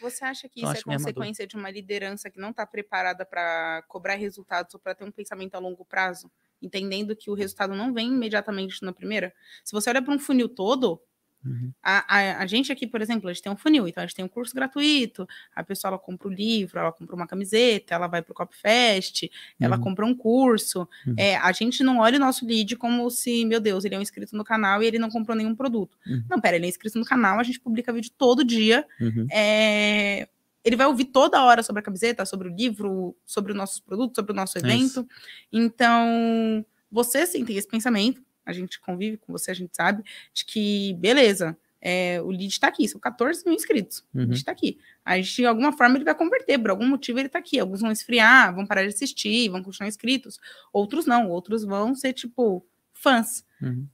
Você acha que isso é consequência de uma liderança que não está preparada para cobrar resultados ou para ter um pensamento a longo prazo? Entendendo que o resultado não vem imediatamente na primeira? Se você olha para um funil todo, Uhum. A, a, a, gente aqui, por exemplo, a gente tem um funil, então a gente tem um curso gratuito, a pessoa ela compra o um livro, ela compra uma camiseta, ela vai para o Copfest, uhum. ela compra um curso. Uhum. É, a gente não olha o nosso lead como se, meu Deus, ele é um inscrito no canal e ele não comprou nenhum produto. Uhum. Não, pera, ele é inscrito no canal, a gente publica vídeo todo dia. Uhum. É, ele vai ouvir toda hora sobre a camiseta, sobre o livro, sobre os nossos produtos, sobre o nosso é evento. Então, você sim tem esse pensamento a gente convive com você, a gente sabe, de que, beleza, é, o lead está aqui, são 14 mil inscritos, uhum. o lead está aqui. A gente, de alguma forma, ele vai converter, por algum motivo ele está aqui. Alguns vão esfriar, vão parar de assistir, vão continuar inscritos, outros não, outros vão ser, tipo, fãs. Uhum.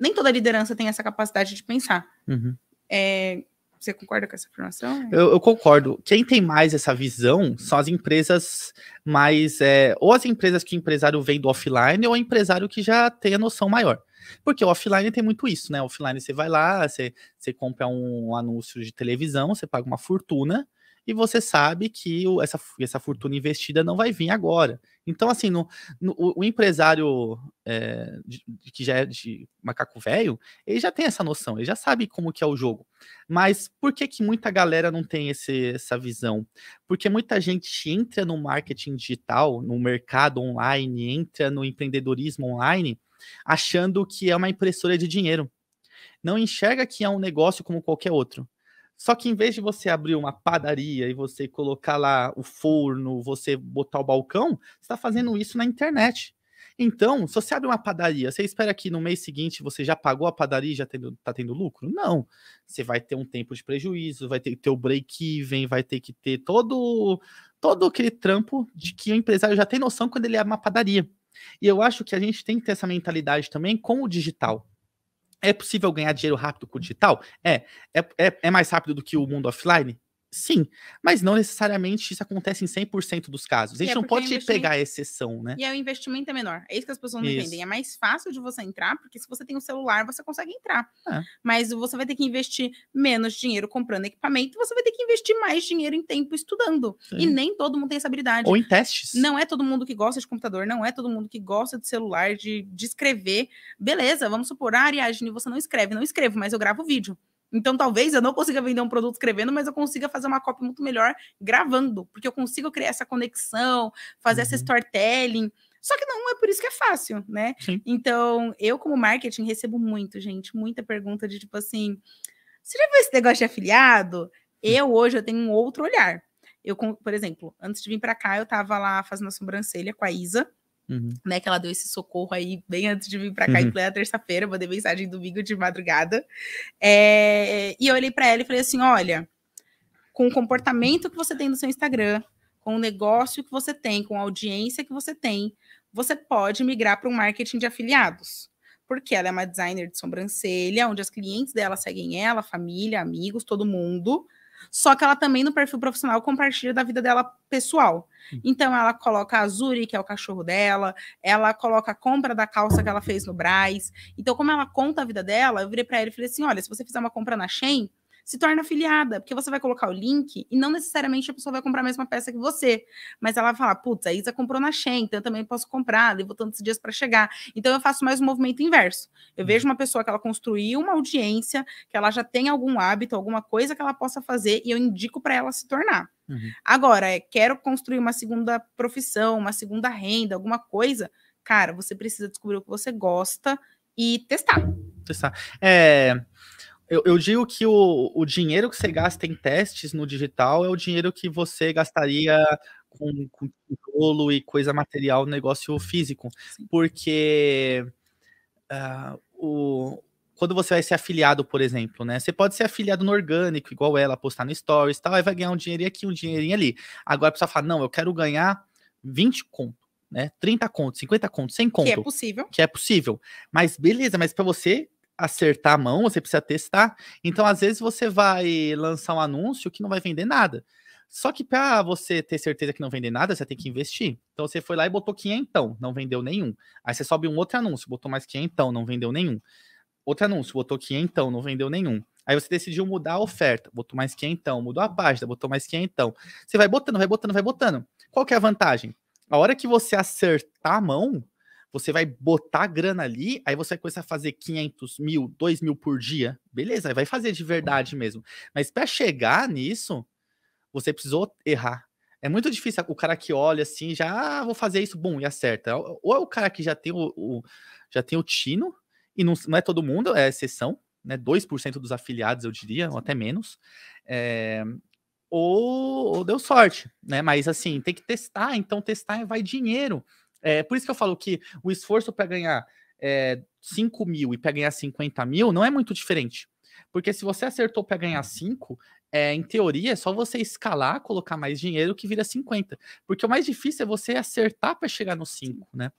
Nem toda liderança tem essa capacidade de pensar. Uhum. É, você concorda com essa afirmação? Eu, eu, concordo. Quem tem mais essa visão são as empresas mais. É, ou as empresas que o empresário vem do offline, ou o empresário que já tem a noção maior. Porque o offline tem muito isso, né? O offline você vai lá, você, você compra um anúncio de televisão, você paga uma fortuna e você sabe que o, essa, essa fortuna investida não vai vir agora. Então, assim, no, no o empresário é, de, que já é de macaco velho, ele já tem essa noção, ele já sabe como que é o jogo. Mas por que que muita galera não tem esse, essa visão? Porque muita gente entra no marketing digital, no mercado online, entra no empreendedorismo online, achando que é uma impressora de dinheiro. Não enxerga que é um negócio como qualquer outro só que em vez de você abrir uma padaria e você colocar lá o forno, você botar o balcão, você está fazendo isso na internet. Então, se você abre uma padaria, você espera que no mês seguinte você já pagou a padaria e já está tendo lucro? Não. Você vai ter um tempo de prejuízo, vai ter que ter o break-even, vai ter que ter todo, todo aquele trampo de que o empresário já tem noção quando ele abre uma padaria. E eu acho que a gente tem que ter essa mentalidade também com o digital. É possível ganhar dinheiro rápido com o digital? É. É, é. é mais rápido do que o mundo offline? Sim, mas não necessariamente isso acontece em 100% dos casos. A gente é, não pode pegar a exceção, né? E é o investimento é menor. É isso que as pessoas não isso. entendem. É mais fácil de você entrar, porque se você tem um celular, você consegue entrar. É. Mas você vai ter que investir menos dinheiro comprando equipamento, você vai ter que investir mais dinheiro em tempo estudando. Sim. E nem todo mundo tem essa habilidade. Ou em testes. Não é todo mundo que gosta de computador, não é todo mundo que gosta de celular, de, de escrever. Beleza, vamos supor, ah, Ariadne, você não escreve. Não escrevo, mas eu gravo vídeo. Então, talvez eu não consiga vender um produto escrevendo, mas eu consiga fazer uma cópia muito melhor gravando, porque eu consigo criar essa conexão, fazer uhum. essa storytelling. Só que não é por isso que é fácil, né? Sim. Então, eu, como marketing, recebo muito, gente, muita pergunta de tipo assim: você já viu esse negócio de afiliado? Eu hoje eu tenho um outro olhar. Eu, por exemplo, antes de vir para cá, eu tava lá fazendo a sobrancelha com a Isa. Uhum. Né, que ela deu esse socorro aí bem antes de vir para cá uhum. em plena terça-feira, mandei mensagem domingo de madrugada. É, e eu olhei para ela e falei assim: olha, com o comportamento que você tem no seu Instagram, com o negócio que você tem, com a audiência que você tem, você pode migrar para um marketing de afiliados. Porque ela é uma designer de sobrancelha, onde as clientes dela seguem ela, família, amigos, todo mundo. Só que ela também no perfil profissional compartilha da vida dela pessoal. Hum. Então ela coloca a Azuri, que é o cachorro dela, ela coloca a compra da calça que ela fez no Braz. Então como ela conta a vida dela, eu virei para ele e falei assim: "Olha, se você fizer uma compra na Shein, se torna afiliada, porque você vai colocar o link e não necessariamente a pessoa vai comprar a mesma peça que você, mas ela vai falar, putz, a Isa comprou na Shein, então eu também posso comprar, levou tantos dias para chegar. Então eu faço mais um movimento inverso. Eu vejo uhum. uma pessoa que ela construiu uma audiência, que ela já tem algum hábito, alguma coisa que ela possa fazer e eu indico para ela se tornar. Uhum. Agora, é, quero construir uma segunda profissão, uma segunda renda, alguma coisa. Cara, você precisa descobrir o que você gosta e testar. Testar. É, eu, eu digo que o, o dinheiro que você gasta em testes no digital é o dinheiro que você gastaria com, com e coisa material no negócio físico. Sim. Porque uh, o, quando você vai ser afiliado, por exemplo, né? Você pode ser afiliado no orgânico, igual ela, postar no Stories e tal, aí vai ganhar um dinheirinho aqui, um dinheirinho ali. Agora a pessoa fala, não, eu quero ganhar 20 conto, né? 30 contos, 50 contos, 100 contos. Que é possível. Que é possível. Mas beleza, mas para você acertar a mão, você precisa testar. Então, às vezes, você vai lançar um anúncio que não vai vender nada. Só que para você ter certeza que não vender nada, você tem que investir. Então você foi lá e botou então não vendeu nenhum. Aí você sobe um outro anúncio, botou mais então não vendeu nenhum. Outro anúncio, botou então não vendeu nenhum. Aí você decidiu mudar a oferta, botou mais então mudou a página, botou mais quinhentão. Você vai botando, vai botando, vai botando. Qual que é a vantagem? A hora que você acertar a mão, você vai botar grana ali, aí você começa a fazer 500 mil, 2 mil por dia. Beleza, vai fazer de uhum. verdade mesmo. Mas para chegar nisso, você precisou errar. É muito difícil o cara que olha assim, já ah, vou fazer isso, bom, e acerta. Ou é o cara que já tem o, o já tem o tino, e não, não é todo mundo, é exceção, né? 2% dos afiliados, eu diria, ou até menos. É, ou, ou, deu sorte, né? Mas assim, tem que testar, então testar vai dinheiro. É, por isso que eu falo que o esforço para ganhar é, 5 mil e para ganhar 50 mil não é muito diferente. Porque se você acertou para ganhar 5, é, em teoria é só você escalar, colocar mais dinheiro que vira 50. Porque o mais difícil é você acertar para chegar no 5, né?